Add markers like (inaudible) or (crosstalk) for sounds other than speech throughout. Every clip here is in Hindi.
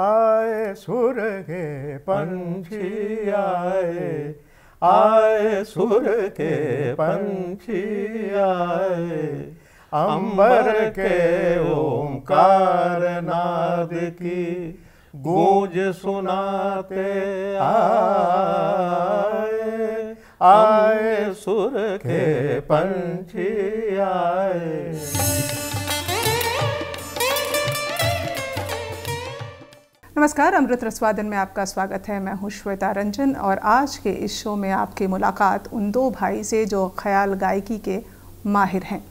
आए सुर के पंछी आए आए सुर के पंछी आए अंबर के ओंकार नाद की गूंज सुनाते आए आए सुर के पंछी आए नमस्कार अमृत रसवादन में आपका स्वागत है मैं हूँ श्वेता रंजन और आज के इस शो में आपकी मुलाकात उन दो भाई से जो ख्याल गायकी के माहिर हैं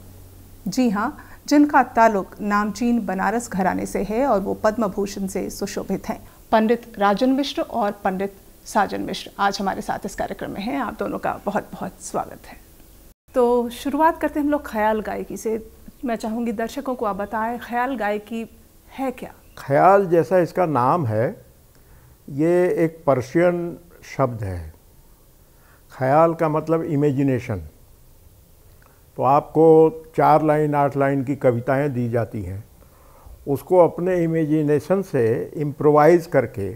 जी हाँ जिनका ताल्लुक नामचीन बनारस घराने से है और वो पद्म भूषण से सुशोभित हैं पंडित राजन मिश्र और पंडित साजन मिश्र आज हमारे साथ इस कार्यक्रम में हैं आप दोनों का बहुत बहुत स्वागत है तो शुरुआत करते हैं हम लोग ख्याल गायकी से मैं चाहूँगी दर्शकों को आप बताएं ख्याल गायकी है क्या ख्याल जैसा इसका नाम है ये एक पर्शियन शब्द है ख्याल का मतलब इमेजिनेशन तो आपको चार लाइन आठ लाइन की कविताएं दी जाती हैं उसको अपने इमेजिनेशन से इम्प्रोवाइज़ करके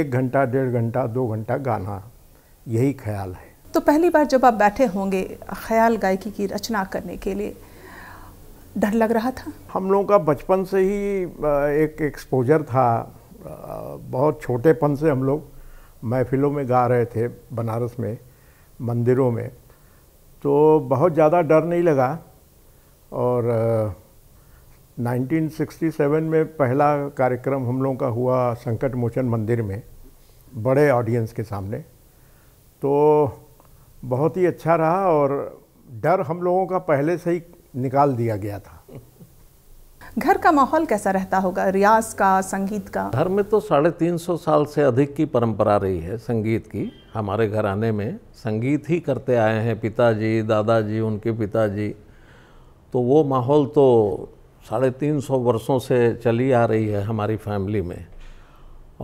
एक घंटा डेढ़ घंटा दो घंटा गाना यही ख्याल है तो पहली बार जब आप बैठे होंगे ख्याल गायकी की रचना करने के लिए डर लग रहा था हम लोगों का बचपन से ही एक एक्सपोजर था बहुत छोटेपन से हम लोग महफिलों में गा रहे थे बनारस में मंदिरों में तो बहुत ज़्यादा डर नहीं लगा और 1967 में पहला कार्यक्रम हम लोगों का हुआ संकट मोचन मंदिर में बड़े ऑडियंस के सामने तो बहुत ही अच्छा रहा और डर हम लोगों का पहले से ही निकाल दिया गया था घर का माहौल कैसा रहता होगा रियाज का संगीत का घर में तो साढ़े तीन सौ साल से अधिक की परंपरा रही है संगीत की हमारे घर आने में संगीत ही करते आए हैं पिताजी दादाजी उनके पिताजी तो वो माहौल तो साढ़े तीन सौ वर्षों से चली आ रही है हमारी फैमिली में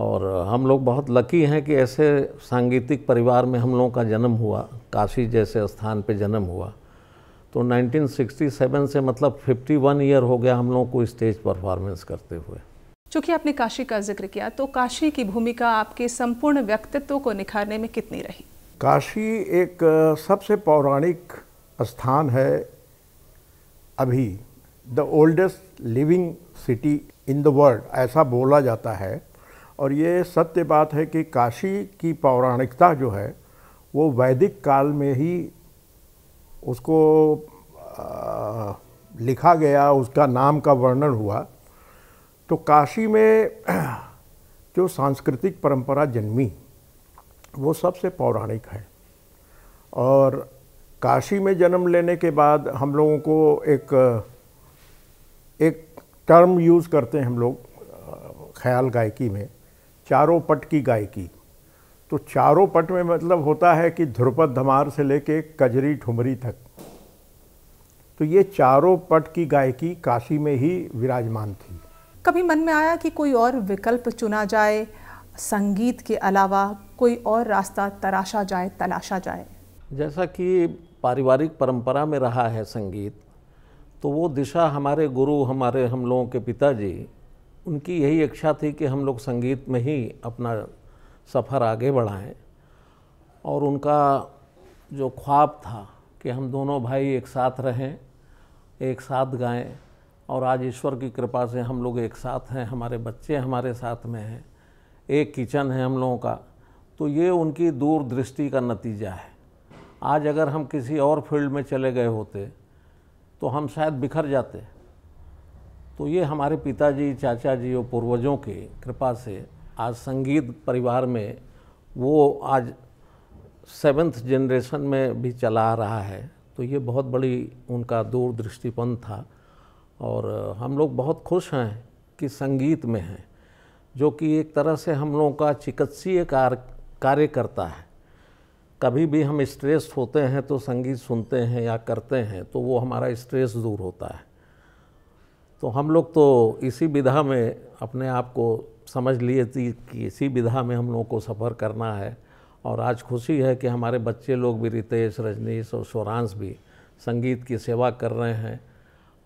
और हम लोग बहुत लकी हैं कि ऐसे सांगीतिक परिवार में हम लोगों का जन्म हुआ काशी जैसे स्थान पर जन्म हुआ तो 1967 से मतलब 51 ईयर हो गया हम लोगों को स्टेज परफॉर्मेंस करते हुए चूंकि आपने काशी का जिक्र किया तो काशी की भूमिका आपके संपूर्ण व्यक्तित्व को निखारने में कितनी रही काशी एक सबसे पौराणिक स्थान है अभी the oldest living city in the world ऐसा बोला जाता है और ये सत्य बात है कि काशी की पौराणिकता जो है वो वैदिक काल में ही उसको आ, लिखा गया उसका नाम का वर्णन हुआ तो काशी में (clears throat) जो सांस्कृतिक परंपरा जन्मी वो सबसे पौराणिक है और काशी में जन्म लेने के बाद हम लोगों को एक एक टर्म यूज़ करते हैं हम लोग ख्याल गायकी में चारों पट की गायकी तो चारों पट में मतलब होता है कि ध्रुपद धमार से लेके कजरी ठुमरी तक तो ये चारों पट की गायकी काशी में ही विराजमान थी कभी मन में आया कि कोई और विकल्प चुना जाए संगीत के अलावा कोई और रास्ता तराशा जाए तलाशा जाए जैसा कि पारिवारिक परंपरा में रहा है संगीत तो वो दिशा हमारे गुरु हमारे हम लोगों के पिताजी उनकी यही इच्छा थी कि हम लोग संगीत में ही अपना सफ़र आगे बढ़ाएं और उनका जो ख्वाब था कि हम दोनों भाई एक साथ रहें एक साथ गाएं और आज ईश्वर की कृपा से हम लोग एक साथ हैं हमारे बच्चे हमारे साथ में हैं एक किचन है हम लोगों का तो ये उनकी दूरदृष्टि का नतीजा है आज अगर हम किसी और फील्ड में चले गए होते तो हम शायद बिखर जाते तो ये हमारे पिताजी चाचा जी और पूर्वजों के कृपा से आज संगीत परिवार में वो आज सेवेंथ जनरेशन में भी चला आ रहा है तो ये बहुत बड़ी उनका दूरदृष्टिपन था और हम लोग बहुत खुश हैं कि संगीत में हैं जो कि एक तरह से हम लोगों का चिकित्सीय कार्य करता है कभी भी हम स्ट्रेस होते हैं तो संगीत सुनते हैं या करते हैं तो वो हमारा स्ट्रेस दूर होता है तो हम लोग तो इसी विधा में अपने आप को समझ लिए थी कि इसी विधा में हम लोगों को सफ़र करना है और आज खुशी है कि हमारे बच्चे लोग भी रितेश रजनीश और सोरांश भी संगीत की सेवा कर रहे हैं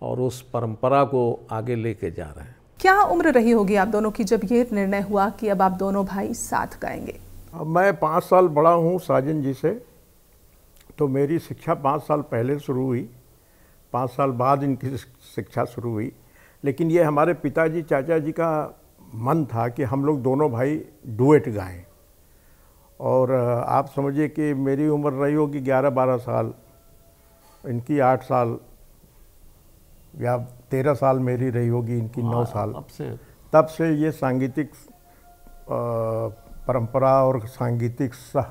और उस परंपरा को आगे लेके जा रहे हैं क्या उम्र रही होगी आप दोनों की जब ये निर्णय हुआ कि अब आप दोनों भाई साथ गाएंगे अब मैं पाँच साल बड़ा हूँ साजन जी से तो मेरी शिक्षा पाँच साल पहले शुरू हुई पाँच साल बाद इनकी शिक्षा शुरू हुई लेकिन ये हमारे पिताजी चाचा जी का मन था कि हम लोग दोनों भाई डुएट गाएं और आप समझिए कि मेरी उम्र रही होगी ग्यारह बारह साल इनकी आठ साल या तेरह साल मेरी रही होगी इनकी नौ साल तब से तब से ये सांगीतिक परंपरा और सांगीतिक सह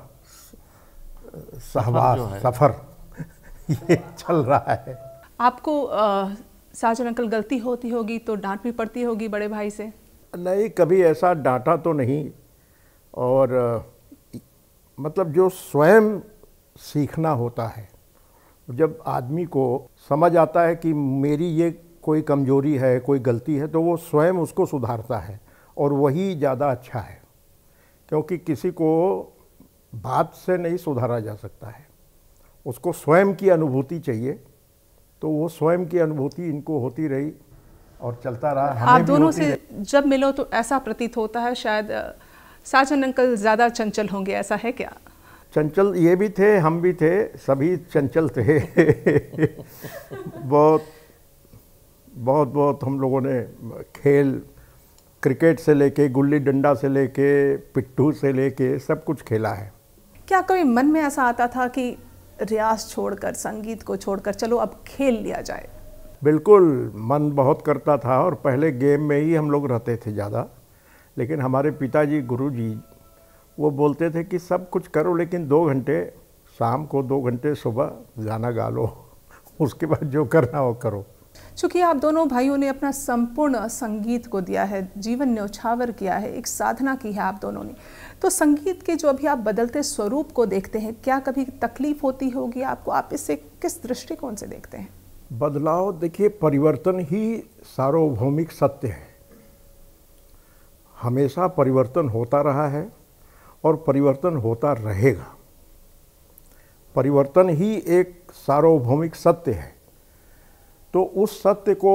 सहवास सफ़र (laughs) ये चल रहा है आपको आ... साजन अंकल गलती होती होगी तो डांट भी पड़ती होगी बड़े भाई से नहीं कभी ऐसा डांटा तो नहीं और मतलब जो स्वयं सीखना होता है जब आदमी को समझ आता है कि मेरी ये कोई कमजोरी है कोई गलती है तो वो स्वयं उसको सुधारता है और वही ज़्यादा अच्छा है क्योंकि किसी को बात से नहीं सुधारा जा सकता है उसको स्वयं की अनुभूति चाहिए तो वो स्वयं की अनुभूति इनको होती रही और चलता रहा हमें आप दोनों से जब मिलो तो ऐसा प्रतीत होता है शायद साजन अंकल ज़्यादा चंचल होंगे ऐसा है क्या चंचल ये भी थे हम भी थे सभी चंचल थे (laughs) बहुत बहुत बहुत हम लोगों ने खेल क्रिकेट से लेके गुल्ली डंडा से लेके पिट्ठू से लेके सब कुछ खेला है क्या कभी मन में ऐसा आता था कि रियाज छोड़कर संगीत को छोड़कर चलो अब खेल लिया जाए बिल्कुल मन बहुत करता था और पहले गेम में ही हम लोग रहते थे ज़्यादा लेकिन हमारे पिताजी गुरु जी वो बोलते थे कि सब कुछ करो लेकिन दो घंटे शाम को दो घंटे सुबह गाना गा लो उसके बाद जो करना हो करो चूंकि आप दोनों भाइयों ने अपना संपूर्ण संगीत को दिया है जीवन ने उछावर किया है एक साधना की है आप दोनों ने तो संगीत के जो अभी आप बदलते स्वरूप को देखते हैं क्या कभी तकलीफ होती होगी आपको आप इसे किस दृष्टिकोण से देखते हैं बदलाव देखिए परिवर्तन ही सार्वभौमिक सत्य है हमेशा परिवर्तन होता रहा है और परिवर्तन होता रहेगा परिवर्तन ही एक सार्वभौमिक सत्य है तो उस सत्य को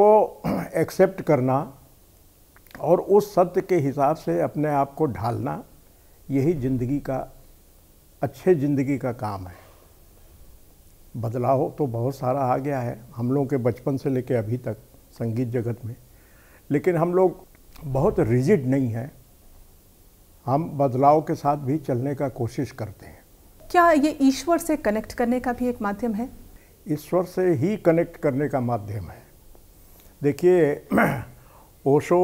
एक्सेप्ट (clears throat) करना और उस सत्य के हिसाब से अपने आप को ढालना यही जिंदगी का अच्छे ज़िंदगी का काम है बदलाव तो बहुत सारा आ गया है हम लोगों के बचपन से लेकर अभी तक संगीत जगत में लेकिन हम लोग बहुत रिजिड नहीं हैं हम बदलाव के साथ भी चलने का कोशिश करते हैं क्या ये ईश्वर से कनेक्ट करने का भी एक माध्यम है ईश्वर से ही कनेक्ट करने का माध्यम है देखिए (clears throat) ओशो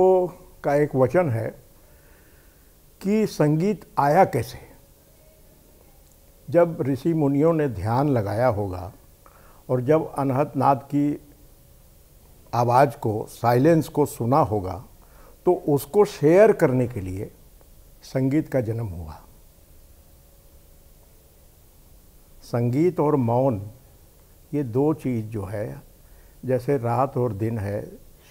का एक वचन है कि संगीत आया कैसे जब ऋषि मुनियों ने ध्यान लगाया होगा और जब अनहत नाद की आवाज़ को साइलेंस को सुना होगा तो उसको शेयर करने के लिए संगीत का जन्म हुआ संगीत और मौन ये दो चीज़ जो है जैसे रात और दिन है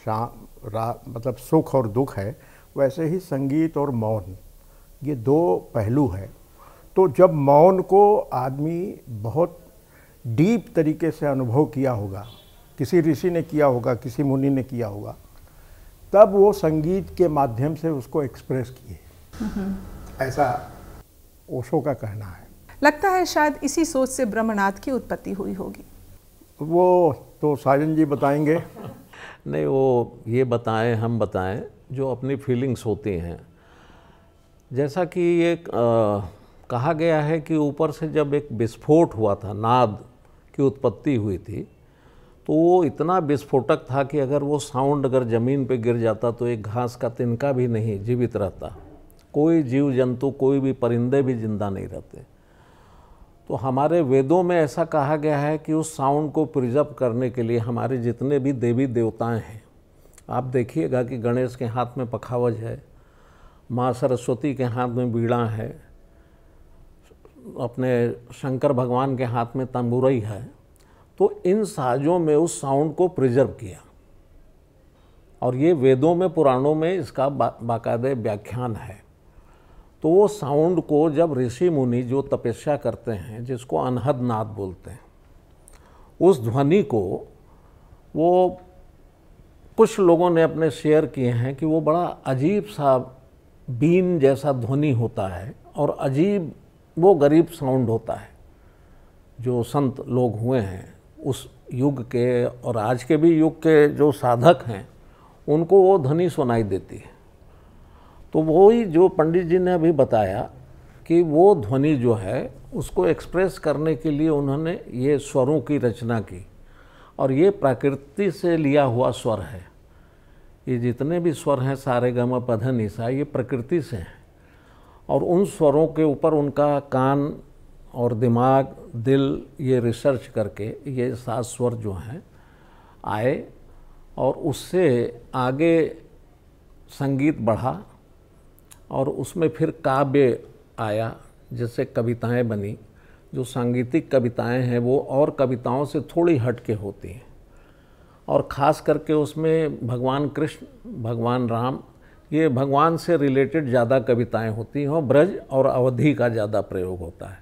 शाम रात मतलब सुख और दुख है वैसे ही संगीत और मौन ये दो पहलू है तो जब मौन को आदमी बहुत डीप तरीके से अनुभव किया होगा किसी ऋषि ने किया होगा किसी मुनि ने किया होगा तब वो संगीत के माध्यम से उसको एक्सप्रेस किए ऐसा ओशो का कहना है लगता है शायद इसी सोच से ब्रह्मनाथ की उत्पत्ति हुई होगी वो तो साजन जी बताएंगे (laughs) नहीं वो ये बताएं हम बताएं जो अपनी फीलिंग्स होती हैं जैसा कि ये आ, कहा गया है कि ऊपर से जब एक विस्फोट हुआ था नाद की उत्पत्ति हुई थी तो वो इतना विस्फोटक था कि अगर वो साउंड अगर ज़मीन पे गिर जाता तो एक घास का तिनका भी नहीं जीवित रहता कोई जीव जंतु कोई भी परिंदे भी जिंदा नहीं रहते तो हमारे वेदों में ऐसा कहा गया है कि उस साउंड को प्रिजर्व करने के लिए हमारे जितने भी देवी देवताएं हैं आप देखिएगा कि गणेश के हाथ में पखावज है माँ सरस्वती के हाथ में बीड़ा है अपने शंकर भगवान के हाथ में तंबुरई है तो इन साजों में उस साउंड को प्रिजर्व किया और ये वेदों में पुराणों में इसका बा, बाकायदे व्याख्यान है तो वो साउंड को जब ऋषि मुनि जो तपस्या करते हैं जिसको अनहद नाद बोलते हैं उस ध्वनि को वो कुछ लोगों ने अपने शेयर किए हैं कि वो बड़ा अजीब सा बीन जैसा ध्वनि होता है और अजीब वो गरीब साउंड होता है जो संत लोग हुए हैं उस युग के और आज के भी युग के जो साधक हैं उनको वो ध्वनि सुनाई देती है तो वही जो पंडित जी ने अभी बताया कि वो ध्वनि जो है उसको एक्सप्रेस करने के लिए उन्होंने ये स्वरों की रचना की और ये प्रकृति से लिया हुआ स्वर है ये जितने भी स्वर हैं सारे गम पध निशा ये प्रकृति से हैं और उन स्वरों के ऊपर उनका कान और दिमाग दिल ये रिसर्च करके ये सात स्वर जो हैं आए और उससे आगे संगीत बढ़ा और उसमें फिर काव्य आया जैसे कविताएं बनी जो सांगीतिक कविताएं हैं वो और कविताओं से थोड़ी हट के होती हैं और ख़ास करके उसमें भगवान कृष्ण भगवान राम ये भगवान से रिलेटेड ज़्यादा कविताएं होती हैं ब्रज और अवधि का ज़्यादा प्रयोग होता है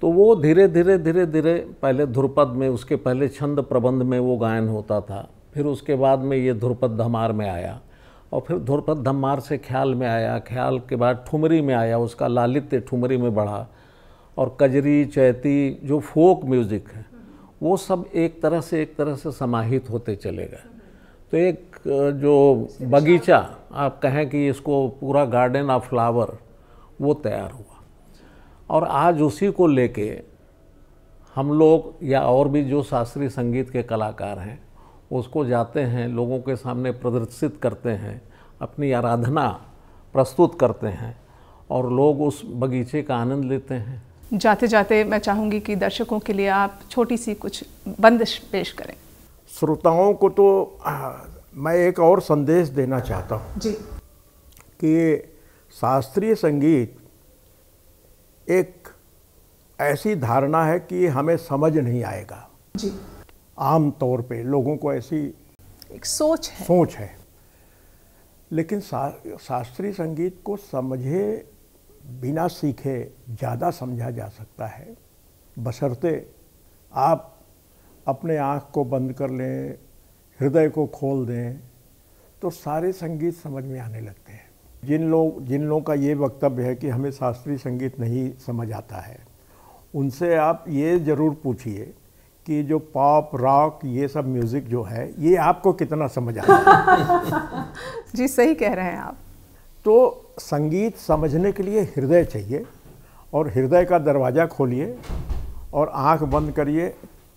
तो वो धीरे धीरे धीरे धीरे पहले ध्रुपद में उसके पहले छंद प्रबंध में वो गायन होता था फिर उसके बाद में ये ध्रुपद धमार में आया और फिर ध्रुपद धम्मार से ख्याल में आया ख्याल के बाद ठुमरी में आया उसका लालित्य ठुमरी में बढ़ा और कजरी चैती जो फोक म्यूज़िक है वो सब एक तरह से एक तरह से समाहित होते चले गए तो एक जो बगीचा आप कहें कि इसको पूरा गार्डन ऑफ फ्लावर वो तैयार हुआ और आज उसी को लेके हम लोग या और भी जो शास्त्रीय संगीत के कलाकार हैं उसको जाते हैं लोगों के सामने प्रदर्शित करते हैं अपनी आराधना प्रस्तुत करते हैं और लोग उस बगीचे का आनंद लेते हैं जाते जाते मैं चाहूँगी कि दर्शकों के लिए आप छोटी सी कुछ बंदिश पेश करें श्रोताओं को तो आ, मैं एक और संदेश देना चाहता हूँ जी कि शास्त्रीय संगीत एक ऐसी धारणा है कि हमें समझ नहीं आएगा जी आम तौर पे लोगों को ऐसी एक सोच है सोच है लेकिन शास्त्रीय शास्त्रीय संगीत को समझे बिना सीखे ज़्यादा समझा जा सकता है बशर्ते आप अपने आँख को बंद कर लें हृदय को खोल दें तो सारे संगीत समझ में आने लगते हैं जिन लोग जिन लोगों का ये वक्तव्य है कि हमें शास्त्रीय संगीत नहीं समझ आता है उनसे आप ये ज़रूर पूछिए कि जो पॉप रॉक ये सब म्यूज़िक जो है ये आपको कितना समझ आता (laughs) जी सही कह रहे हैं आप तो संगीत समझने के लिए हृदय चाहिए और हृदय का दरवाज़ा खोलिए और आंख बंद करिए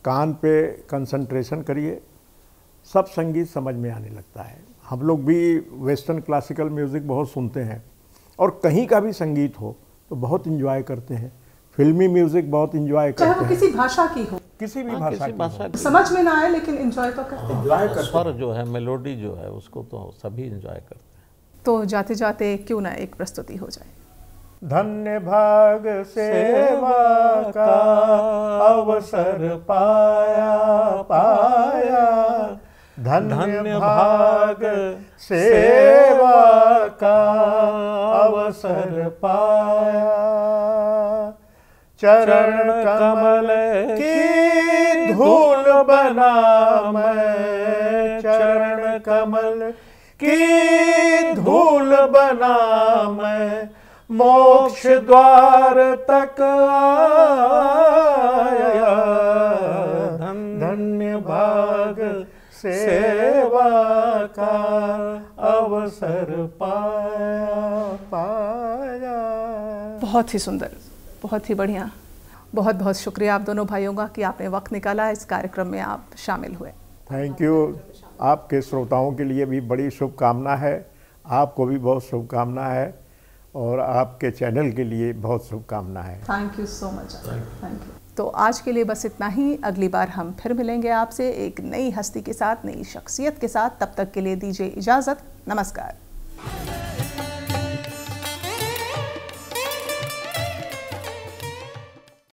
कान पे कंसंट्रेशन करिए सब संगीत समझ में आने लगता है हम लोग भी वेस्टर्न क्लासिकल म्यूज़िक बहुत सुनते हैं और कहीं का भी संगीत हो तो बहुत इन्जॉय करते हैं फिल्मी म्यूजिक बहुत इंजॉय करते हैं किसी भाषा की हो किसी भी हाँ, भाषा भाषा की समझ में ना आए लेकिन इंजॉय तो करते हैं इंजॉय करते स्वर जो है मेलोडी जो है उसको तो सभी इंजॉय करते हैं तो जाते जाते क्यों ना एक प्रस्तुति हो जाए धन्य भाग सेवा का अवसर पाया पाया धन्य भाग सेवा का अवसर पाया चरण कमल की धूल बना मैं चरण कमल की धूल बना मैं मोक्ष द्वार तक आया धन्य भाग सेवा का अवसर पाया पाया बहुत ही सुंदर बहुत ही बढ़िया बहुत बहुत शुक्रिया आप दोनों भाइयों का कि आपने वक्त निकाला इस कार्यक्रम में आप शामिल हुए थैंक यू आपके श्रोताओं के लिए भी बड़ी शुभकामना है आपको भी बहुत शुभकामना है और आपके चैनल के लिए बहुत शुभकामना है thank you so much thank you तो आज के लिए बस इतना ही अगली बार हम फिर मिलेंगे आपसे एक नई हस्ती के साथ नई शख्सियत के साथ तब तक के लिए दीजिए इजाज़त नमस्कार